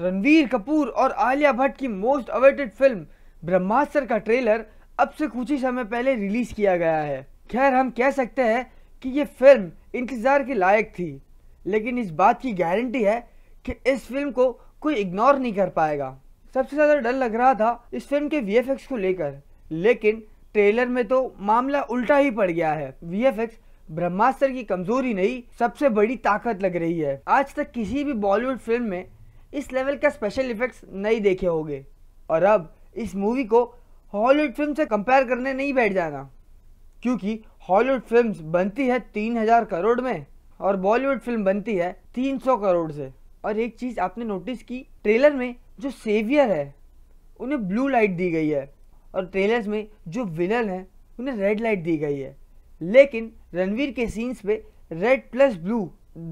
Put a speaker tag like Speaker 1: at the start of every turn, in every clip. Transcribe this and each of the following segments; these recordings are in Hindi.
Speaker 1: रणवीर कपूर और आलिया भट्ट की मोस्ट अवेटेड फिल्म ब्रह्मास्त्र का ट्रेलर अब से कुछ ही समय पहले रिलीज किया गया है खैर हम कह सकते हैं कि ये फिल्म इंतज़ार के लायक थी लेकिन इस बात की गारंटी है कि इस फिल्म को कोई इग्नोर नहीं कर पाएगा सबसे ज़्यादा डर लग रहा था इस फिल्म के वी को लेकर लेकिन ट्रेलर में तो मामला उल्टा ही पड़ गया है वी ब्रह्मास्त्र की कमजोरी नहीं सबसे बड़ी ताकत लग रही है आज तक किसी भी बॉलीवुड फिल्म में इस लेवल का स्पेशल इफेक्ट्स नहीं देखे होंगे और अब इस मूवी को हॉलीवुड फिल्म से कंपेयर करने नहीं बैठ जाना क्योंकि हॉलीवुड फिल्म्स बनती है तीन हज़ार करोड़ में और बॉलीवुड फिल्म बनती है तीन सौ करोड़ से और एक चीज़ आपने नोटिस की ट्रेलर में जो सेवियर है उन्हें ब्लू लाइट दी गई है और ट्रेलर में जो विलन है उन्हें रेड लाइट दी गई है लेकिन रणवीर के सीन्स पे रेड प्लस ब्लू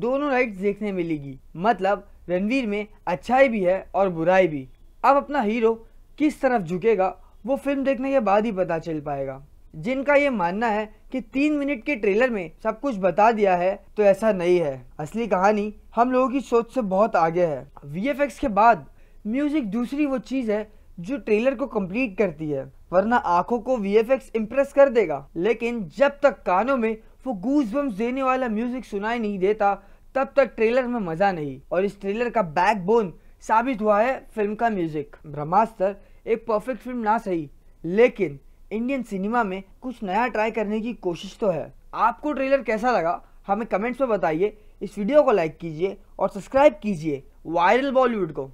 Speaker 1: दोनों लाइट्स देखने मिलेगी मतलब रणवीर में अच्छाई भी है और बुराई भी अब अपना हीरो किस तरफ झुकेगा वो फिल्म देखने के बाद ही पता चल पाएगा जिनका ये मानना है कि तीन मिनट के ट्रेलर में सब कुछ बता दिया है तो ऐसा नहीं है असली कहानी हम लोगों की सोच से बहुत आगे है वी के बाद म्यूजिक दूसरी वो चीज़ है जो ट्रेलर को कंप्लीट करती है वरना आंखों को वी एफ इम्प्रेस कर देगा लेकिन जब तक कानों में वो गूज देने वाला म्यूजिक सुनाई नहीं देता तब तक ट्रेलर में मजा नहीं और इस ट्रेलर का बैकबोन साबित हुआ है फिल्म का म्यूजिक ब्रह्मास्त्र एक परफेक्ट फिल्म ना सही लेकिन इंडियन सिनेमा में कुछ नया ट्राई करने की कोशिश तो है आपको ट्रेलर कैसा लगा हमें कमेंट्स में बताइए इस वीडियो को लाइक कीजिए और सब्सक्राइब कीजिए वायरल बॉलीवुड को